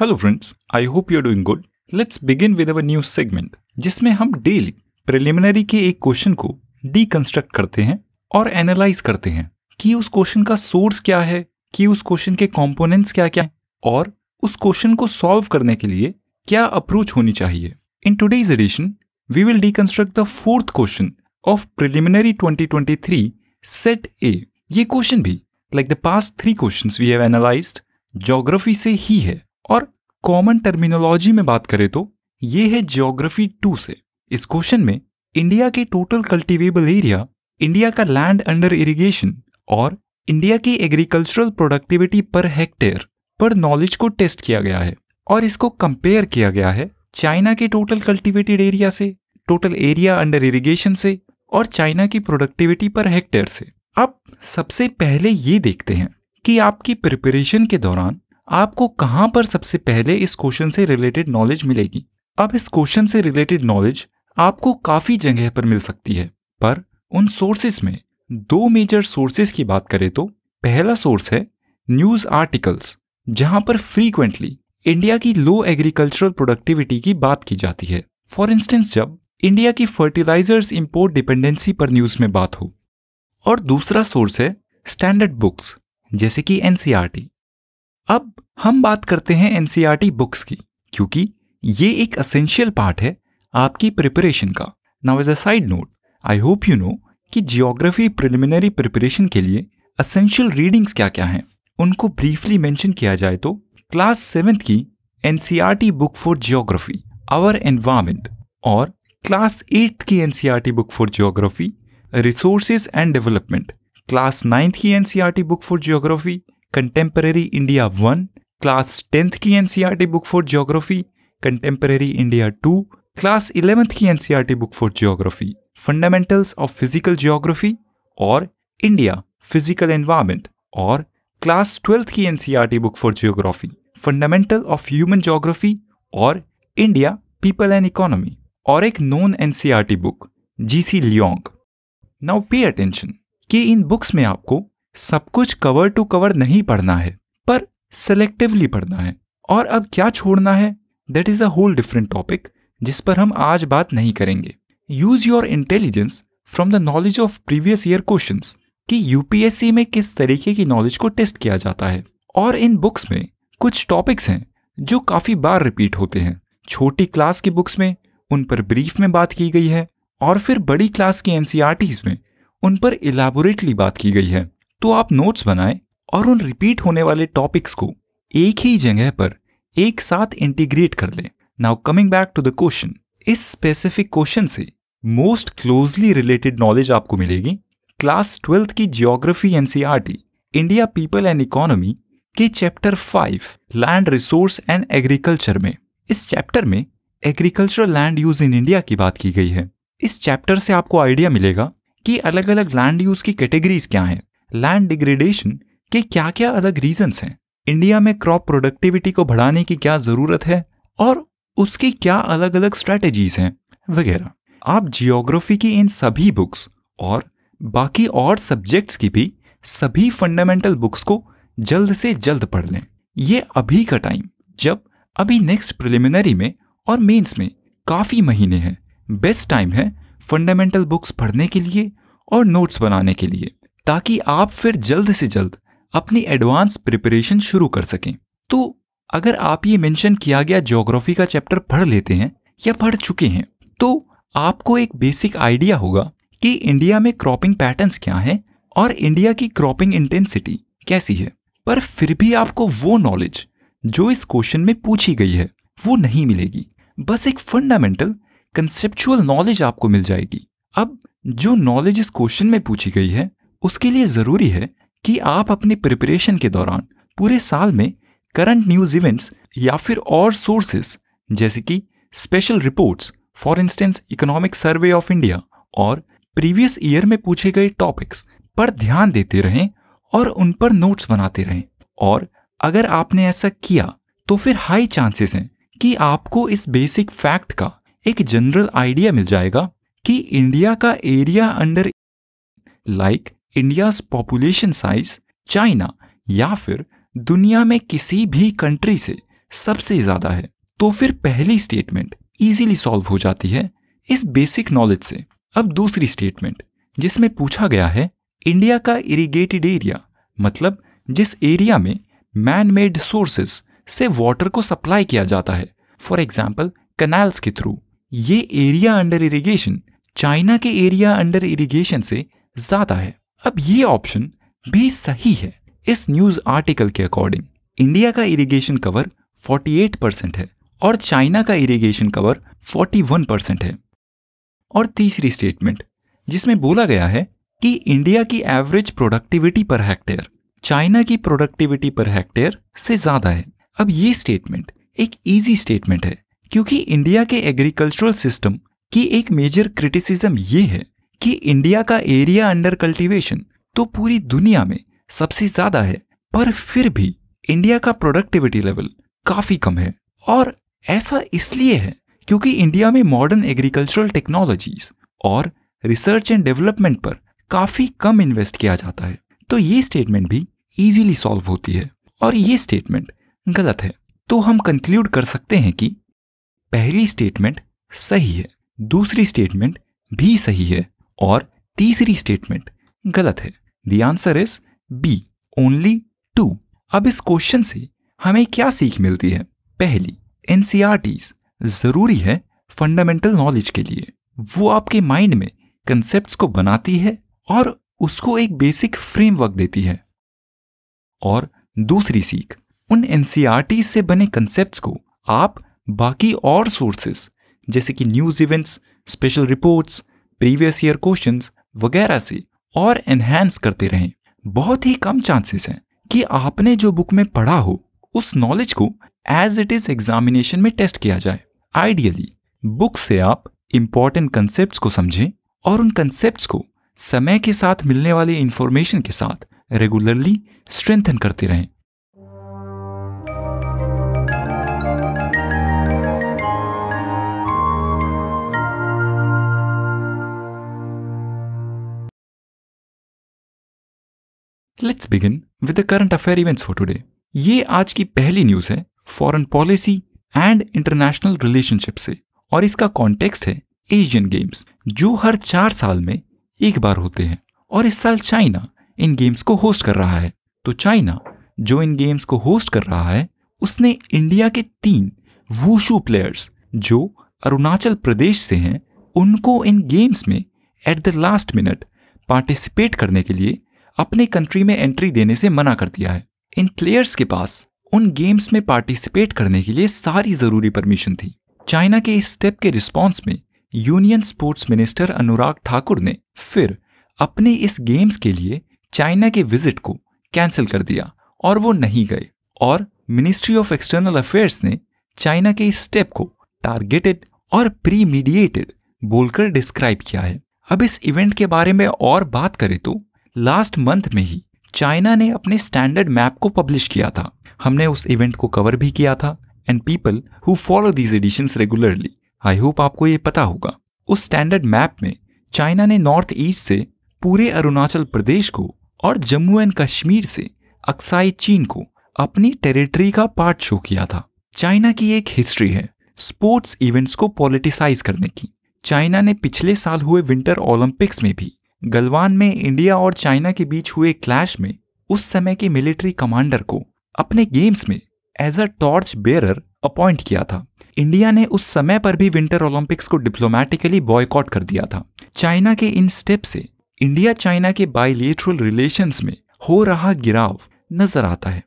hello friends I hope you are doing good let's begin with our new segment जिसमें हम daily preliminary के एक question को deconstruct करते हैं और एनालाइज करते हैं कि उस क्वेश्चन का सोर्स क्या है कि उस क्वेश्चन के कंपोनेंट्स क्या क्या हैं और उस क्वेश्चन को सॉल्व करने के लिए क्या अप्रोच होनी चाहिए in today's edition we will deconstruct the fourth question of preliminary 2023 set A ये क्वेश्चन भी like the past three questions we have analysed geography से ही है और कॉमन टर्मिनोलॉजी में बात करें तो ये है जियोग्राफी टू से इस क्वेश्चन में इंडिया के टोटल कल्टिवेबल एरिया इंडिया का लैंड अंडर इरिगेशन और इंडिया की एग्रीकल्चरल प्रोडक्टिविटी पर हेक्टेयर पर नॉलेज को टेस्ट किया गया है और इसको कंपेयर किया गया है चाइना के टोटल कल्टिवेटेड एरिया से टोटल एरिया अंडर इरिगेशन से और चाइना की प्रोडक्टिविटी पर हेक्टेयर से अब सबसे पहले ये देखते हैं कि आपकी प्रिपरेशन के दौरान आपको कहां पर सबसे पहले इस क्वेश्चन से रिलेटेड नॉलेज मिलेगी अब इस क्वेश्चन से रिलेटेड नॉलेज आपको काफ़ी जगह पर मिल सकती है पर उन सोर्सेस में दो मेजर सोर्सेस की बात करें तो पहला सोर्स है न्यूज़ आर्टिकल्स जहां पर फ्रीक्वेंटली इंडिया की लो एग्रीकल्चरल प्रोडक्टिविटी की बात की जाती है फॉर इंस्टेंस जब इंडिया की फर्टिलाइजर्स इंपोर्ट डिपेंडेंसी पर न्यूज़ में बात हो और दूसरा सोर्स है स्टैंडर्ड बुक्स जैसे कि एनसीआरटी अब हम बात करते हैं एनसीईआरटी बुक्स e की क्योंकि ये एक असेंशियल पार्ट है आपकी प्रिपरेशन का now as a side note I hope you know कि जियोग्राफी प्रिलिमिनरी प्रिपरेशन के लिए असेंशियल रीडिंग्स क्या क्या हैं उनको ब्रीफली मेंशन किया जाए तो क्लास सेवेंथ की NCERT book for geography our environment और क्लास एट्थ की NCERT book for geography resources and development class ninth की NCERT book for geography contemporary India one class tenth की NCERT book for geography contemporary India two class eleventh की NCERT book for geography fundamentals of physical geography और India physical environment और class twelfth की NCERT book for geography fundamental of human geography और India people and economy और एक non NCERT book GC Leong now pay attention कि in books में आपको सब कुछ कवर टू कवर नहीं पढ़ना है पर सेलेक्टिवली पढ़ना है और अब क्या छोड़ना है that is a whole different topic जिस पर हम आज बात नहीं करेंगे use your intelligence from the knowledge of previous year question कि यूपीएससी में किस तरीके की नॉलेज को टेस्ट किया जाता है और इन बुक्स में कुछ टॉपिक्स हैं जो काफ़ी बार रिपीट होते हैं छोटी क्लास की बुक्स में उन पर ब्रीफ में बात की गई है और फिर बड़ी क्लास की एन e में उन पर इलाबोरेटली बात की गई है तो आप नोट्स बनाएं और उन रिपीट होने वाले टॉपिक्स को एक ही जगह पर एक साथ इंटीग्रेट कर लें now coming back to the question इस स्पेसिफिक क्वेश्चन से मोस्ट क्लोजली रिलेटेड नॉलेज आपको मिलेगी क्लास ट्वेल्थ की geography NCERT India people and economy के chapter five land resource and agriculture में इस चैप्टर में agricultural land use in India की बात की गई है इस चैप्टर से आपको आइडिया मिलेगा कि अलग अलग लैंड यूज की कैटेगरीज क्या हैं लैंड डिग्रेडेशन के क्या क्या अलग रीजंस हैं इंडिया में क्रॉप प्रोडक्टिविटी को बढ़ाने की क्या ज़रूरत है और उसकी क्या अलग अलग स्ट्रेटेजीज हैं वगैरह आप जियोग्राफी की इन सभी बुक्स और बाकी और सब्जेक्ट्स की भी सभी फंडामेंटल बुक्स को जल्द से जल्द पढ़ लें ये अभी का टाइम जब अभी नेक्स्ट प्रिलिमिनरी में और मेंस में काफ़ी महीने हैं बेस्ट टाइम है फंडामेंटल बुक्स पढ़ने के लिए और नोट्स बनाने के लिए ताकि आप फिर जल्द से जल्द अपनी एडवांस प्रिपरेशन शुरू कर सकें तो अगर आप ये मेंशन किया गया ज्योग्राफी का चैप्टर पढ़ लेते हैं या पढ़ चुके हैं तो आपको एक बेसिक आइडिया होगा कि इंडिया में क्रॉपिंग पैटर्न्स क्या हैं और इंडिया की क्रॉपिंग इंटेंसिटी कैसी है पर फिर भी आपको वो नॉलेज जो इस क्वेश्चन में पूछी गई है वो नहीं मिलेगी बस एक फंडामेंटल कंसेप्चुअल नॉलेज आपको मिल जाएगी अब जो नॉलेज इस क्वेश्चन में पूछी गई है उसके लिए ज़रूरी है कि आप अपने प्रिपरेशन के दौरान पूरे साल में करंट न्यूज़ इवेंट्स या फिर और सोर्सेस जैसे कि special reports for instance economic survey of India और प्रीवियस ईयर में पूछे गए टॉपिक्स पर ध्यान देते रहें और उन पर नोट्स बनाते रहें और अगर आपने ऐसा किया तो फिर हाई चांसेस हैं कि आपको इस बेसिक फैक्ट का एक जनरल आइडिया मिल जाएगा कि इंडिया का area under like India's population size China या फिर दुनिया में किसी भी कंट्री से सबसे ज्यादा है तो फिर पहली स्टेटमेंट इजीली सॉल्व हो जाती है इस बेसिक नॉलेज से अब दूसरी स्टेटमेंट जिसमें पूछा गया है इंडिया का इरिगेटेड एरिया मतलब जिस एरिया में मैन मेड सोर्सेस से वाटर को सप्लाई किया जाता है फॉर एग्जाम्पल कनाल्स के थ्रू ये एरिया अंडर इरिगेशन चाइना के एरिया अंडर इरिगेशन से ज़्यादा है अब ये ऑप्शन भी सही है इस न्यूज आर्टिकल के अकॉर्डिंग इंडिया का इरिगेशन कवर 48 परसेंट है और चाइना का इरिगेशन कवर 41 परसेंट है और तीसरी स्टेटमेंट जिसमें बोला गया है कि इंडिया की average productivity per hectare China की प्रोडक्टिविटी पर हेक्टेयर से ज्यादा है अब ये स्टेटमेंट एक इजी स्टेटमेंट है क्योंकि इंडिया के एग्रीकल्चरल सिस्टम की एक मेजर क्रिटिसिज्म ये है कि इंडिया का एरिया अंडर कल्टीवेशन तो पूरी दुनिया में सबसे ज्यादा है पर फिर भी इंडिया का प्रोडक्टिविटी लेवल काफी कम है और ऐसा इसलिए है क्योंकि इंडिया में मॉडर्न एग्रीकल्चरल टेक्नोलॉजीज और रिसर्च एंड डेवलपमेंट पर काफी कम इन्वेस्ट किया जाता है तो ये स्टेटमेंट भी इजीली सॉल्व होती है और ये स्टेटमेंट गलत है तो हम कंक्लूड कर सकते हैं कि पहली स्टेटमेंट सही है दूसरी स्टेटमेंट भी सही है और तीसरी स्टेटमेंट गलत है the answer is B only two अब इस क्वेश्चन से हमें क्या सीख मिलती है पहली एनसीआर e जरूरी है फंडामेंटल नॉलेज के लिए वो आपके माइंड में कंसेप्ट को बनाती है और उसको एक बेसिक फ्रेमवर्क देती है और दूसरी सीख उन एनसीआर e से बने कंसेप्ट को आप बाकी और सोर्सेस जैसे कि news events special reports previous year question वगैरह से और एनहेंस करते रहें बहुत ही कम चांसेस हैं कि आपने जो बुक में पढ़ा हो उस नॉलेज को एज इट इज एग्जामिनेशन में टेस्ट किया जाए आइडियली बुक से आप इम्पॉर्टेंट कंसेप्ट को समझें और उन कंसेप्ट को समय के साथ मिलने वाली इंफॉर्मेशन के साथ रेगुलरली स्ट्रेंथन करते रहें let's begin with the current affair events for today ये आज की पहली न्यूज है foreign policy and international relationship से और इसका कॉन्टेक्स्ट है एशियन गेम्स जो हर चार साल में एक बार होते हैं और इस साल चाइना इन गेम्स को होस्ट कर रहा है तो चाइना जो इन गेम्स को होस्ट कर रहा है उसने इंडिया के तीन वूशू प्लेयर्स जो अरुणाचल प्रदेश से हैं उनको इन गेम्स में at the last minute participate करने के लिए अपने कंट्री में एंट्री देने से मना कर दिया है इन प्लेयर्स के पास उन गेम्स में पार्टिसिपेट करने के लिए सारी जरूरी परमिशन थी चाइना के इस स्टेप के रिस्पॉन्स में union sports minister Anurag Thakur ने फिर अपने इस गेम्स के लिए चाइना के विजिट को कैंसिल कर दिया और वो नहीं गए और मिनिस्ट्री ऑफ एक्सटर्नल अफेयर्स ने चाइना के इस स्टेप को टारगेटेड और प्रीमीडिएटेड बोलकर डिस्क्राइब किया है अब इस इवेंट के बारे में और बात करें तो लास्ट मंथ में ही चाइना ने अपने स्टैंडर्ड मैप को पब्लिश किया था हमने उस इवेंट को कवर भी किया था and people who follow these editions regularly I hope आपको ये पता होगा उस स्टैंडर्ड मैप में चाइना ने नॉर्थ ईस्ट से पूरे अरुणाचल प्रदेश को और जम्मू एंड कश्मीर से अक्साई चीन को अपनी टेरिटरी का पार्ट शो किया था चाइना की एक हिस्ट्री है स्पोर्ट्स इवेंट्स को पॉलिटिसाइज करने की चाइना ने पिछले साल हुए विंटर ओलंपिक्स में भी गलवान में इंडिया और चाइना के बीच हुए क्लैश में उस समय के मिलिट्री कमांडर को अपने गेम्स में as a torch bearer appoint किया था इंडिया ने उस समय पर भी विंटर ओलंपिक्स को डिप्लोमेटिकली बॉयकॉट कर दिया था चाइना के इन स्टेप से इंडिया चाइना के बाइलेटरल रिलेशंस में हो रहा गिराव नजर आता है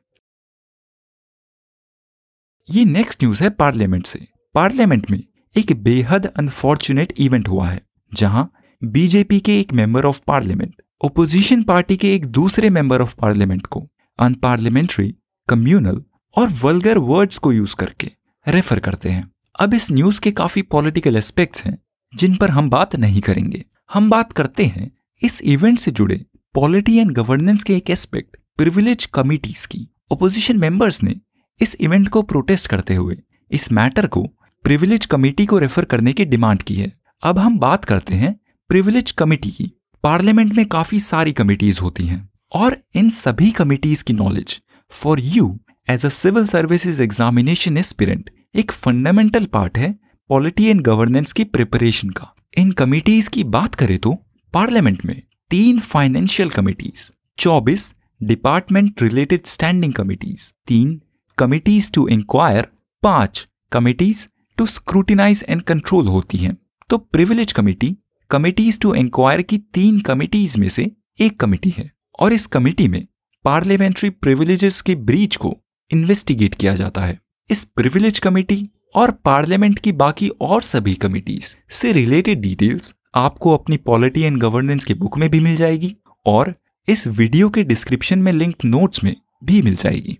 ये नेक्स्ट न्यूज है पार्लियामेंट से पार्लियामेंट में एक बेहद अनफॉर्चुनेट इवेंट हुआ है जहां बीजेपी के एक member of parliament opposition party के एक दूसरे मेंबर ऑफ पार्लियामेंट को अनपार्लियामेंट्री कम्युनल और वल्गर वर्ड्स को यूज करके रेफर करते हैं अब इस न्यूज के काफी पॉलिटिकल एस्पेक्ट्स हैं जिन पर हम बात नहीं करेंगे हम बात करते हैं इस इवेंट से जुड़े पॉलिटी एंड गवर्नेंस के एक एस्पेक्ट प्रिविलेज कमिटीज की ओपोजिशन मेंबर्स ने इस इवेंट को प्रोटेस्ट करते हुए इस मैटर को प्रिविलेज कमेटी को रेफर करने की डिमांड की है अब हम बात करते हैं प्रिविलेज कमिटी की पार्लियामेंट में काफ़ी सारी कमिटीज होती हैं और इन सभी कमिटीज की knowledge for you as a civil services examination aspirant एक फंडामेंटल पार्ट है पॉलिटी एंड गवर्नेंस की प्रिपरेशन का इन कमिटीज की बात करें तो पार्लियामेंट में तीन फाइनेंशियल कमिटीज चौबीस डिपार्टमेंट रिलेटेड स्टैंडिंग कमिटीज तीन कमिटीज टू इंक्वायर पांच committees to scrutinise and control होती हैं तो privilege committee committees to inquire की तीन कमिटीज में से एक कमिटी है और इस कमिटी में पार्लियामेंट्री प्रिविलेजेस के ब्रीच को इन्वेस्टिगेट किया जाता है इस प्रिविलेज कमेटी और पार्लियामेंट की बाकी और सभी कमिटीज से रिलेटेड डिटेल्स आपको अपनी पॉलिटी एंड गवर्नेंस के बुक में भी मिल जाएगी और इस वीडियो के डिस्क्रिप्शन में लिंक नोट्स में भी मिल जाएगी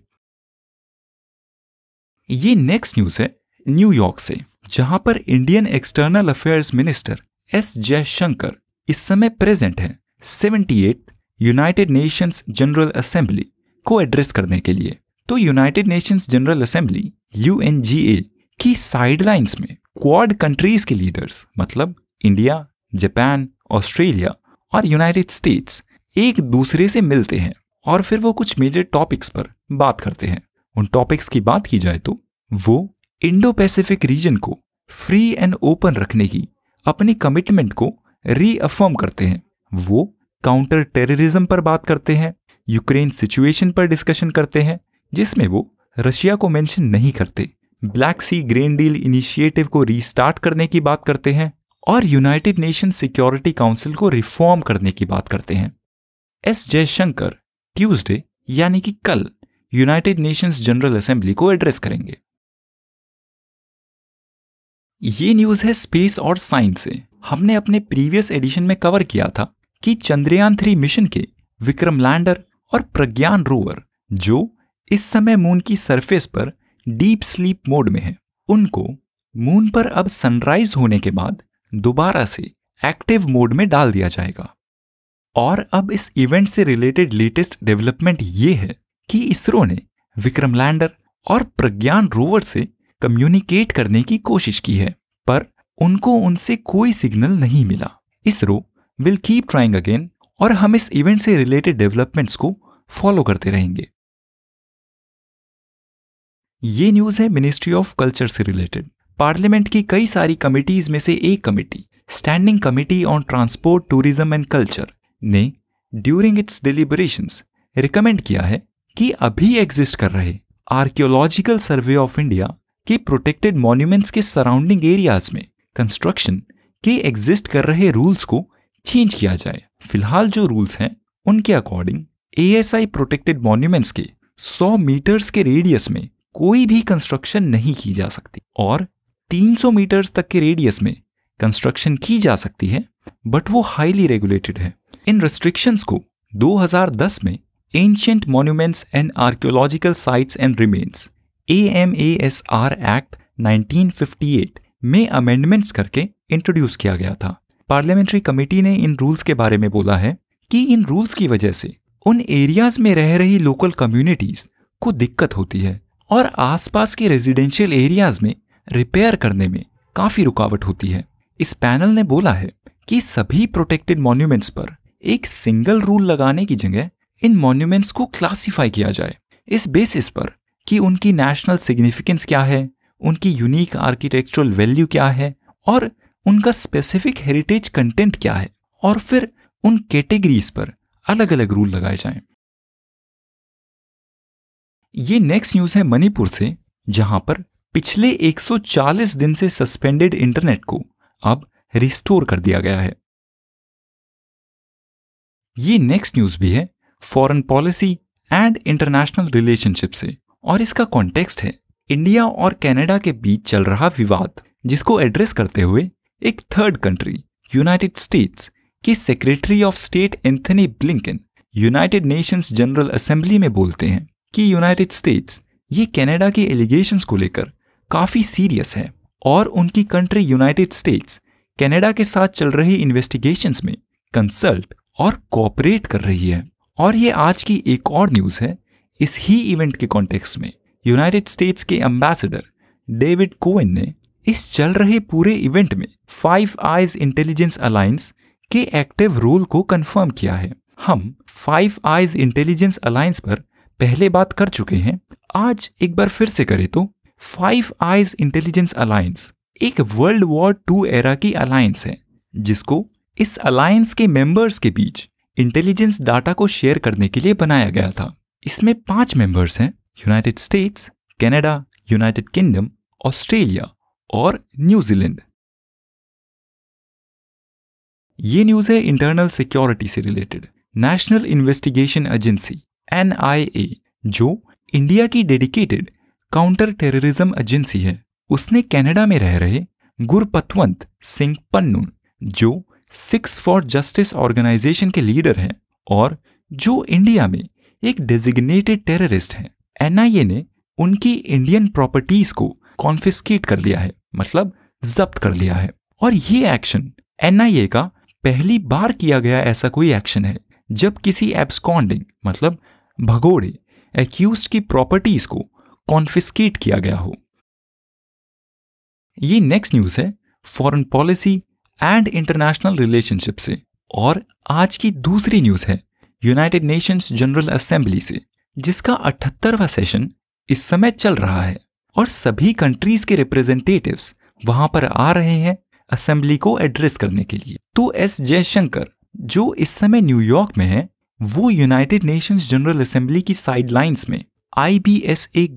ये नेक्स्ट न्यूज है न्यूयॉर्क से जहां पर Indian external affairs minister S Jaishankar इस समय प्रेजेंट हैं seventy eight United Nations General Assembly को एड्रेस करने के लिए तो United Nations General Assembly U की साइडलाइंस में क्वाड कंट्रीज के लीडर्स मतलब इंडिया जापान ऑस्ट्रेलिया और यूनाइटेड स्टेट्स एक दूसरे से मिलते हैं और फिर वो कुछ मेजर टॉपिक्स पर बात करते हैं उन टॉपिक्स की बात की जाए तो वो इंडो पैसिफिक रीजन को फ्री एंड ओपन रखने की अपनी कमिटमेंट को रीअफर्म करते हैं वो काउंटर टेररिज्म पर बात करते हैं यूक्रेन सिचुएशन पर डिस्कशन करते हैं जिसमें वो रशिया को मेंशन नहीं करते Black Sea grain deal initiative को रीस्टार्ट करने की बात करते हैं और यूनाइटेड नेशन सिक्योरिटी काउंसिल को रिफॉर्म करने की बात करते हैं एस जयशंकर ट्यूसडे यानी कि कल यूनाइटेड नेशंस जनरल असेंबली को एड्रेस करेंगे ये न्यूज है स्पेस और साइंस से हमने अपने प्रीवियस एडिशन में कवर किया था कि चंद्रयान थ्री मिशन के विक्रम लैंडर और प्रज्ञान रोवर जो इस समय मून की सरफेस पर डीप स्लीप मोड में है उनको मून पर अब सनराइज होने के बाद दोबारा से एक्टिव मोड में डाल दिया जाएगा और अब इस इवेंट से रिलेटेड लेटेस्ट डेवलपमेंट ये है कि इसरो ने विक्रम लैंडर और प्रज्ञान रोवर से कम्युनिकेट करने की कोशिश की है पर उनको उनसे कोई सिग्नल नहीं मिला ISRO will keep trying again और हम इस इवेंट से रिलेटेड डेवलपमेंट्स को फॉलो करते रहेंगे ये न्यूज है मिनिस्ट्री ऑफ कल्चर से रिलेटेड पार्लियामेंट की कई सारी कमिटीज में से एक committee standing committee on transport tourism and culture ने ड्यूरिंग इट्स डिलीबरेशन रिकमेंड किया है कि अभी एग्जिस्ट कर रहे आर्कियोलॉजिकल सर्वे ऑफ इंडिया कि प्रोटेक्टेड मॉन्यूमेंट्स के सराउंडिंग एरियाज में कंस्ट्रक्शन के एग्जिस्ट कर रहे रूल्स को चेंज किया जाए फिलहाल जो रूल्स हैं उनके अकॉर्डिंग ए प्रोटेक्टेड मॉन्यूमेंट्स के 100 मीटर्स के रेडियस में कोई भी कंस्ट्रक्शन नहीं की जा सकती और 300 मीटर्स तक के रेडियस में कंस्ट्रक्शन की जा सकती है बट वो हाईली रेगुलेटेड है इन रेस्ट्रिक्शंस को 2010 में ancient monuments and archaeological sites and remains AMASR act 1958 में अमेंडमेंट्स करके इंट्रोड्यूस किया गया था पार्लियामेंट्री कमेटी ने इन रूल्स के बारे में बोला है कि इन रूल्स की वजह से उन एरियाज में रह रही लोकल कम्युनिटीज को दिक्कत होती है और आसपास के रेजिडेंशियल एरियाज में रिपेयर करने में काफी रुकावट होती है इस पैनल ने बोला है कि सभी प्रोटेक्टेड मॉन्यूमेंट्स पर एक सिंगल रूल लगाने की जगह इन मॉन्यूमेंट्स को क्लासिफाई किया जाए इस बेसिस पर कि उनकी नेशनल सिग्निफिकेंस क्या है उनकी यूनिक आर्किटेक्चुरल वैल्यू क्या है और उनका स्पेसिफिक हेरिटेज कंटेंट क्या है और फिर उन कैटेगरीज पर अलग अलग रूल लगाए जाए ये नेक्स्ट न्यूज है मणिपुर से जहां पर पिछले 140 दिन से सस्पेंडेड इंटरनेट को अब रिस्टोर कर दिया गया है ये नेक्स्ट न्यूज भी है foreign policy and international relationship से और इसका कॉन्टेक्स्ट है इंडिया और कनाडा के बीच चल रहा विवाद जिसको एड्रेस करते हुए एक थर्ड कंट्री यूनाइटेड स्टेट्स की secretary of state Antony Blinken United Nations General Assembly में बोलते हैं कि यूनाइटेड स्टेट्स ये कनाडा के एलिगेशन को लेकर काफ़ी सीरियस है और उनकी कंट्री यूनाइटेड स्टेट्स कनाडा के साथ चल रही इन्वेस्टिगेशन में कंसल्ट और कोऑपरेट कर रही है और ये आज की एक और न्यूज़ है इस ही इवेंट के कॉन्टेक्स्ट में यूनाइटेड स्टेट्स के एम्बेसडर डेविड कोवेन ने इस चल रहे पूरे इवेंट में फाइव आइज इंटेलिजेंस अलायंस के एक्टिव रोल को कंफर्म किया है हम फाइव आईज इंटेलिजेंस अलायंस पर पहले बात कर चुके हैं आज एक बार फिर से करें तो फाइव आइज इंटेलिजेंस अलायंस एक वर्ल्ड वॉर टू एरा की अलायंस है जिसको इस अलायंस के मेंबर्स के बीच इंटेलिजेंस डाटा को शेयर करने के लिए बनाया गया था इसमें पांच मेंबर्स हैं United States Canada, United Kingdom Australia और न्यूजीलैंड ये न्यूज़ है इंटरनल सिक्योरिटी से related national investigation agency N जो इंडिया की डेडिकेटेड काउंटर टेररिज्म एजेंसी है उसने कनाडा में रह रहे गुरपतवंत सिंह पन्नू जो सिक्स फॉर जस्टिस ऑर्गेनाइजेशन के लीडर हैं और जो इंडिया में एक डेजिग्नेटेड टेररिस्ट हैं एनआईए ने उनकी इंडियन प्रॉपर्टीज को कॉन्फिस्केट कर लिया है मतलब जब्त कर लिया है और ये एक्शन एनआईए का पहली बार किया गया ऐसा कोई एक्शन है जब किसी एब्सकॉन्डिंग मतलब भगोड़े एक्यूज की प्रॉपर्टीज को कॉन्फिस्केट किया गया हो ये नेक्स्ट न्यूज है foreign policy and international relationship से और आज की दूसरी न्यूज है यूनाइटेड नेशंस जनरल असेंबली से जिसका अठहत्तरवा सेशन इस समय चल रहा है और सभी कंट्रीज के रिप्रेजेंटेटिव्स वहां पर आ रहे हैं असेंबली को एड्रेस करने के लिए तो एस जयशंकर जो इस समय न्यूयॉर्क में है वो यूनाइटेड नेशंस जनरल असेंबली की साइडलाइंस में आई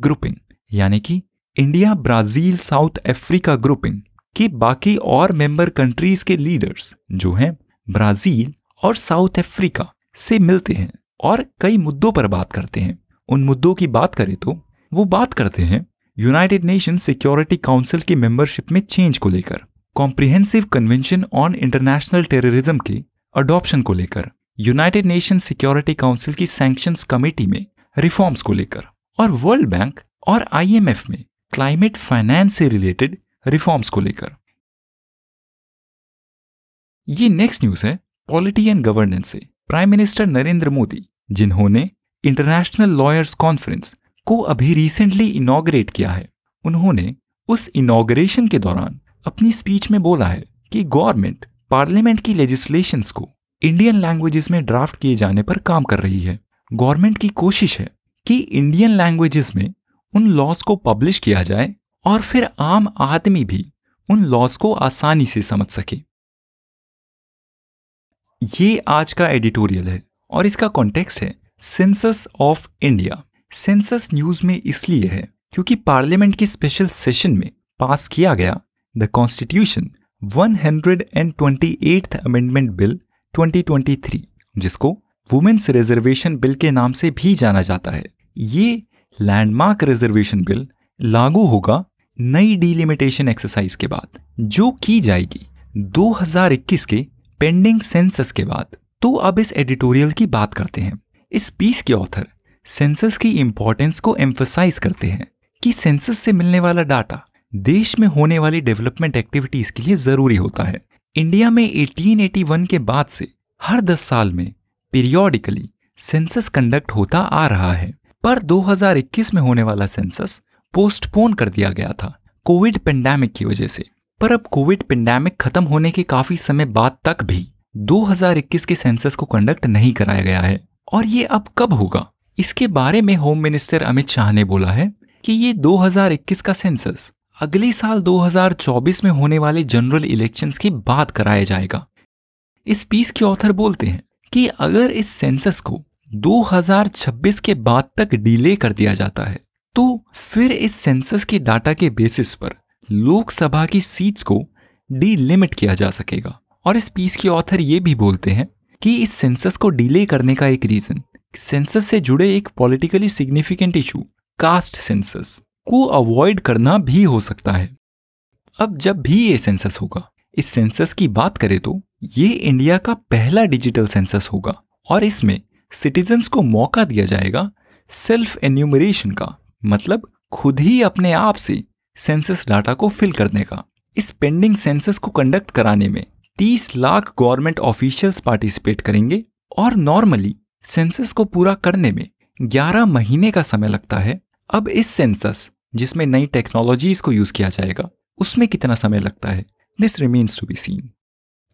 ग्रुपिंग यानी कि India Brazil South Africa grouping के बाकी और मेंबर कंट्रीज के लीडर्स जो हैं ब्राजील और साउथ अफ्रीका से मिलते हैं और कई मुद्दों पर बात करते हैं उन मुद्दों की बात करें तो वो बात करते हैं यूनाइटेड नेशन सिक्योरिटी काउंसिल की मेंबरशिप में चेंज को लेकर comprehensive convention on international terrorism के अडॉप्शन को लेकर यूनाइटेड नेशन सिक्योरिटी काउंसिल की सैंक्शंस कमेटी में रिफॉर्म्स को लेकर और वर्ल्ड बैंक और आईएमएफ में क्लाइमेट फाइनेंस से रिलेटेड रिफॉर्म्स को लेकर ये नेक्स्ट न्यूज है पॉलिटी एंड गवर्नेंस से प्राइम मिनिस्टर नरेंद्र मोदी जिन्होंने इंटरनेशनल लॉयर्स कॉन्फ्रेंस को अभी रिसेंटली इनोग्रेट किया है उन्होंने उस इनाग्रेशन के दौरान अपनी स्पीच में बोला है कि गवर्नमेंट पार्लियामेंट की लेजिस्लेशन को इंडियन लैंग्वेजेस में ड्राफ्ट किए जाने पर काम कर रही है गवर्नमेंट की कोशिश है कि इंडियन लैंग्वेजेस में उन लॉज को पब्लिश किया जाए और फिर आम आदमी भी उन लॉज को आसानी से समझ सके ये आज का एडिटोरियल है और इसका कॉन्टेक्स्ट है census of India census news में इसलिए है क्योंकि पार्लियामेंट के स्पेशल सेशन में पास किया गया the constitution 128th amendment bill 2023 जिसको वुमेन्स रिजर्वेशन बिल के नाम से भी जाना जाता है ये लैंडमार्क रिजर्वेशन बिल लागू होगा नई डिलिमिटेशन एक्सरसाइज के बाद जो की जाएगी 2021 के पेंडिंग सेंसस के बाद तो अब इस एडिटोरियल की बात करते हैं इस पीस के ऑथर सेंसस की इम्पोर्टेंस को एम्फोसाइज करते हैं कि सेंसस से मिलने वाला डाटा देश में होने वाली डेवलपमेंट एक्टिविटीज के लिए जरूरी होता है इंडिया में 1881 के बाद से हर 10 साल में पीरियोडिकली सेंसस कंडक्ट होता आ रहा है पर 2021 में होने वाला सेंसस पोस्टपोन कर दिया गया था कोविड पेंडेमिक की वजह से पर अब कोविड पेंडेमिक खत्म होने के काफी समय बाद तक भी 2021 के सेंसस को कंडक्ट नहीं कराया गया है और ये अब कब होगा इसके बारे में होम मिनिस्टर अमित शाह ने बोला है कि ये 2021 का सेंसस अगले साल 2024 में होने वाले जनरल इलेक्शंस के बाद कराया जाएगा इस पीस के ऑथर बोलते हैं कि अगर इस सेंसस को 2026 के बाद तक डिले कर दिया जाता है तो फिर इस सेंसस के डाटा के बेसिस पर लोकसभा की सीट्स को डीलिमिट किया जा सकेगा और इस पीस के ऑथर ये भी बोलते हैं कि इस सेंसस को डिले करने का एक रीज़न सेंसस से जुड़े एक politically significant issue caste census को अवॉइड करना भी हो सकता है अब जब भी ये सेंसस होगा इस सेंसस की बात करें तो ये इंडिया का पहला डिजिटल सेंसस होगा और इसमें सिटीजन्स को मौका दिया जाएगा सेल्फ एन्यूमरेशन का मतलब खुद ही अपने आप से सेंसस डाटा को फिल करने का इस पेंडिंग सेंसस को कंडक्ट कराने में 30 लाख गवर्नमेंट ऑफिशियल्स पार्टिसिपेट करेंगे और नॉर्मली सेंसस को पूरा करने में 11 महीने का समय लगता है अब इस सेंसस जिसमें नई टेक्नोलॉजीज को यूज किया जाएगा उसमें कितना समय लगता है this remains to be seen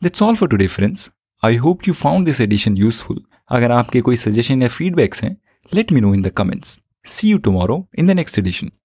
that's all for to difference I hope you found this edition useful अगर आपके कोई सजेशन या फीडबैक्स हैं let me know in the comments see you tomorrow in the next addition